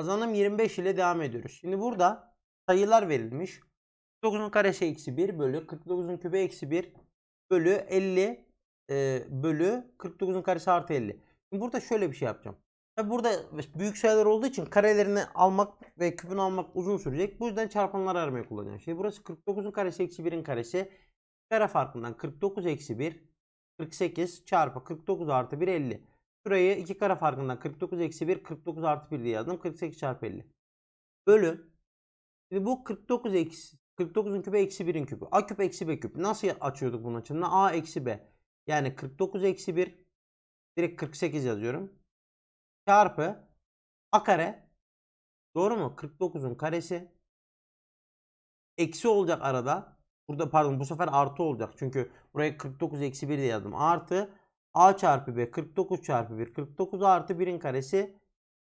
Kazanım 25 ile devam ediyoruz. Şimdi burada sayılar verilmiş. 9'un karesi eksi 1 bölü 49'un kübe eksi 1 bölü 50 e, bölü 49'un karesi artı 50. Şimdi burada şöyle bir şey yapacağım. Tabi burada büyük sayılar olduğu için karelerini almak ve küpünü almak uzun sürecek. Bu yüzden çarpanlar aramayı kullanacağım. Şimdi burası 49'un karesi eksi 1'in karesi. Kare farkından 49 eksi 1 48 çarpı 49 artı 1 50. Şurayı iki kara farkından 49 eksi 1 49 artı 1 diye yazdım. 48 çarpı 50. Bölü. Şimdi bu 49 eksi 49'un küpü eksi 1'in küpü. A küp eksi B küp. Nasıl açıyorduk bunun açılımını? A eksi B. Yani 49 eksi 1 direkt 48 yazıyorum. Çarpı A kare. Doğru mu? 49'un karesi. Eksi olacak arada. Burada pardon bu sefer artı olacak. Çünkü buraya 49 eksi 1 diye yazdım. Artı A çarpı B 49 çarpı 1 49 artı 1'in karesi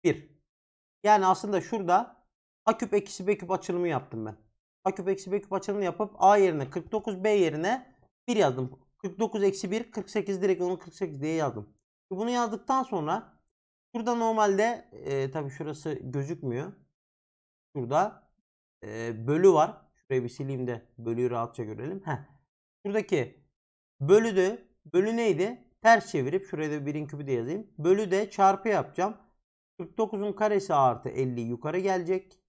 1. Yani aslında şurada A küp eksi B küp açılımı yaptım ben. A küp eksi B küp açılımı yapıp A yerine 49 B yerine 1 yazdım. 49 eksi 1 48 direkt onu 48 diye yazdım. E bunu yazdıktan sonra şurada normalde e, tabi şurası gözükmüyor. Şurada e, bölü var. Şurayı bir sileyim de bölüyü rahatça görelim. Heh. Şuradaki bölü de bölü neydi? ters çevirip şuraya da 1'in kübü de yazayım. Bölü de çarpı yapacağım. 49'un karesi artı 50 yukarı gelecek.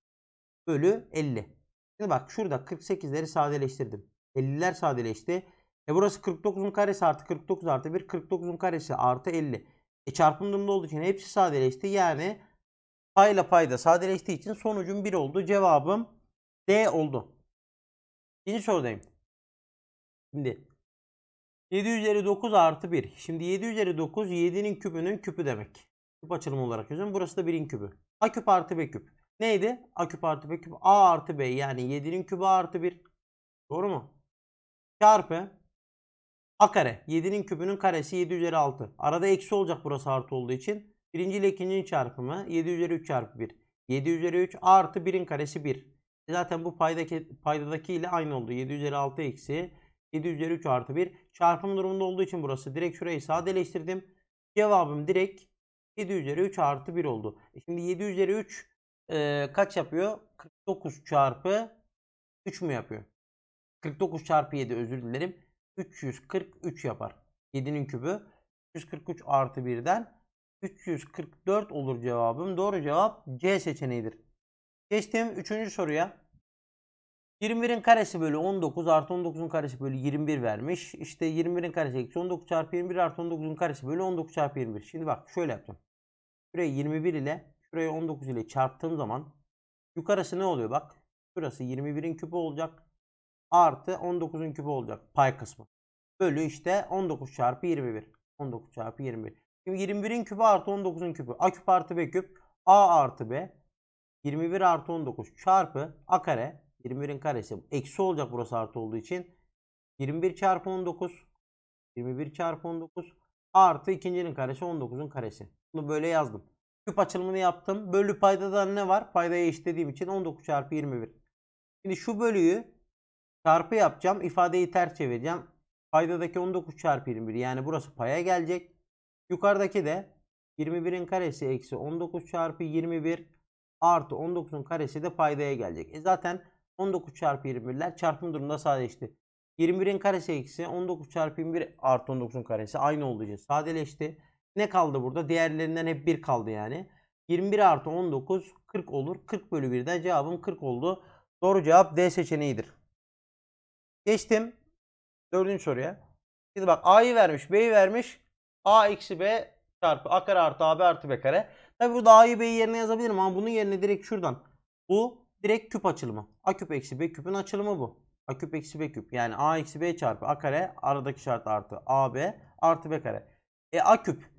Bölü 50. Şimdi bak şurada 48'leri sadeleştirdim. 50'ler sadeleşti. E burası 49'un karesi artı 49 artı 1. 49'un karesi artı 50. E çarpım durumda olduğu için hepsi sadeleşti. Yani payla payda sadeleştiği için sonucum 1 oldu. Cevabım D oldu. İkinci sorudayım. Şimdi 7 üzeri 9 artı 1. Şimdi 7 üzeri 9 7'nin küpünün küpü demek. Küp açılımı olarak yazıyorum. Burası da 1'in küpü. A küp artı B küp. Neydi? A küp artı B küp. A artı B yani 7'nin kübü artı 1. Doğru mu? Çarpı A kare. 7'nin küpünün karesi 7 üzeri 6. Arada eksi olacak burası artı olduğu için. Birinci ile ikincinin çarpımı 7 üzeri 3 çarpı 1. 7 üzeri 3 artı 1'in karesi 1. E zaten bu paydaki, paydadaki ile aynı oldu. 7 üzeri 6 eksi 7 üzeri 3 artı 1. Çarpım durumunda olduğu için burası. Direkt şurayı sadeleştirdim. Cevabım direkt 7 üzeri 3 artı 1 oldu. E şimdi 7 üzeri 3 e, kaç yapıyor? 49 çarpı 3 mü yapıyor? 49 çarpı 7 özür dilerim. 343 yapar. 7'nin kübü. 343 artı 1'den 344 olur cevabım. Doğru cevap C seçeneğidir. Geçtim 3. soruya. 21'in karesi bölü 19 artı 19'un karesi bölü 21 vermiş. İşte 21'in karesi eksi 19 çarpı 21 artı 19'un karesi bölü 19 çarpı 21. Şimdi bak şöyle yaptım. Şurayı 21 ile şurayı 19 ile çarptığım zaman yukarısı ne oluyor bak. Şurası 21'in küpü olacak. Artı 19'un küpü olacak pay kısmı. Bölü işte 19 çarpı 21. 19 çarpı 21. Şimdi 21'in küpü artı 19'un küpü. A küp artı B küp. A artı B. 21 artı 19 çarpı A kare 21'in karesi eksi olacak burası artı olduğu için. 21 çarpı 19. 21 çarpı 19 artı ikincinin karesi 19'un karesi. Bunu böyle yazdım. Küp açılımını yaptım. Bölü paydada ne var? Paydaya eşitlediğim için 19 çarpı 21. Şimdi şu bölüyü çarpı yapacağım. İfadeyi ters çevireceğim. Paydadaki 19 çarpı 21 yani burası paya gelecek. Yukarıdaki de 21'in karesi eksi 19 çarpı 21 artı 19'un karesi de paydaya gelecek. E zaten 19 çarpı 21'ler çarpım durumunda sadeleşti. 21'in karesi eksi 19 çarpı 21 artı 19'un karesi aynı olduğu için sadeleşti. Ne kaldı burada? Diğerlerinden hep 1 kaldı yani. 21 artı 19 40 olur. 40 bölü 1'den cevabım 40 oldu. Doğru cevap D seçeneğidir. Geçtim. Dördüncü soruya. Şimdi bak A'yı vermiş, B'yi vermiş. A eksi B çarpı A kare artı AB artı B kare. Tabi burada A'yı B'yi yerine yazabilirim ama bunun yerine direkt şuradan. Bu direkt küp açılımı. A küp eksi B küpün açılımı bu. A küp eksi B küp. Yani A eksi B çarpı A kare aradaki şart artı AB artı B kare. E A küp.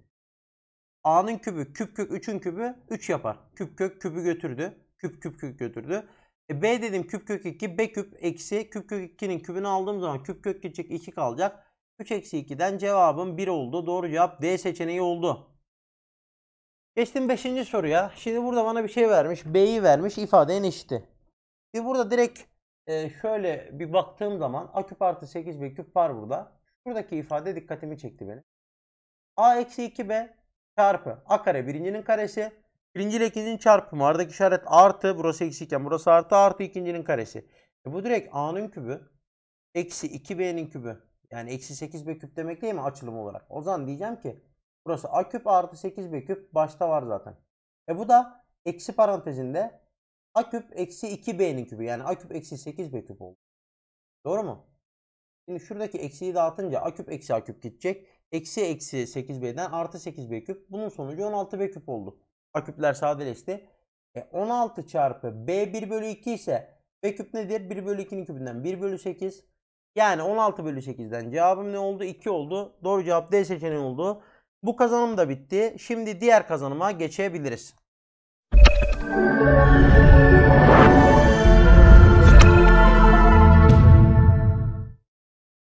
A'nın kübü küp kök 3'ün kübü 3 yapar. Küp kök küpü götürdü. Küp küp kök götürdü. E B dedim küp kök 2 B küp eksi küp kök 2'nin kübünü aldığım zaman küp kök gidecek 2 kalacak. 3 eksi 2'den cevabım 1 oldu. Doğru cevap D seçeneği oldu. Geçtim 5. soruya. Şimdi burada bana bir şey vermiş. B'yi vermiş. ifadenin eşiti. Şimdi burada direkt e, şöyle bir baktığım zaman A küp artı 8 B küp var burada. Şuradaki ifade dikkatimi çekti beni. A eksi 2 B çarpı A kare birincinin karesi. Birinci ile ikincinin çarpımı. Aradaki işaret artı. Burası eksi iken burası artı artı ikincinin karesi. E bu direkt A'nın kübü. Eksi 2B'nin kübü. Yani eksi 8B küp demek değil mi açılım olarak? O zaman diyeceğim ki Burası a küp artı 8b küp başta var zaten. E bu da eksi parantezinde a küp eksi 2b'nin kübü. Yani a küp eksi 8b küp oldu. Doğru mu? Şimdi şuradaki eksiyi dağıtınca a küp eksi a küp gidecek. Eksi eksi 8b'den artı 8b küp. Bunun sonucu 16b küp oldu. A küpler sadeleşti. E 16 çarpı b 1 bölü 2 ise b küp nedir? 1 bölü 2'nin kübünden 1 bölü 8. Yani 16 bölü 8'den cevabım ne oldu? 2 oldu. Doğru cevap D seçeneği oldu. Bu kazanım da bitti. Şimdi diğer kazanıma geçebiliriz.